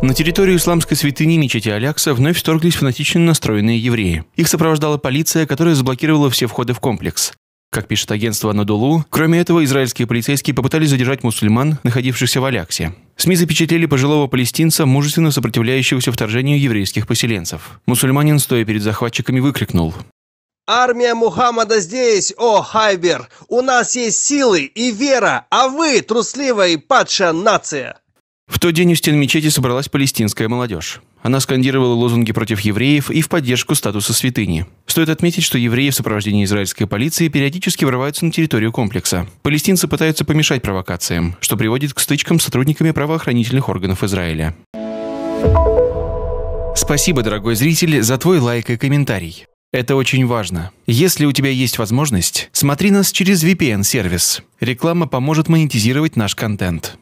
На территорию исламской святыни мечети Алякса вновь вторглись фанатично настроенные евреи. Их сопровождала полиция, которая заблокировала все входы в комплекс. Как пишет агентство Анадолу, кроме этого, израильские полицейские попытались задержать мусульман, находившихся в Аляксе. СМИ запечатлели пожилого палестинца, мужественно сопротивляющегося вторжению еврейских поселенцев. Мусульманин, стоя перед захватчиками, выкрикнул Армия Мухаммада здесь, о Хайбер! У нас есть силы и вера, а вы трусливая и падшая нация! В тот день у стен мечети собралась палестинская молодежь. Она скандировала лозунги против евреев и в поддержку статуса святыни. Стоит отметить, что евреи в сопровождении израильской полиции периодически врываются на территорию комплекса. Палестинцы пытаются помешать провокациям, что приводит к стычкам с сотрудниками правоохранительных органов Израиля. Спасибо, дорогой зритель, за твой лайк и комментарий. Это очень важно. Если у тебя есть возможность, смотри нас через VPN-сервис. Реклама поможет монетизировать наш контент.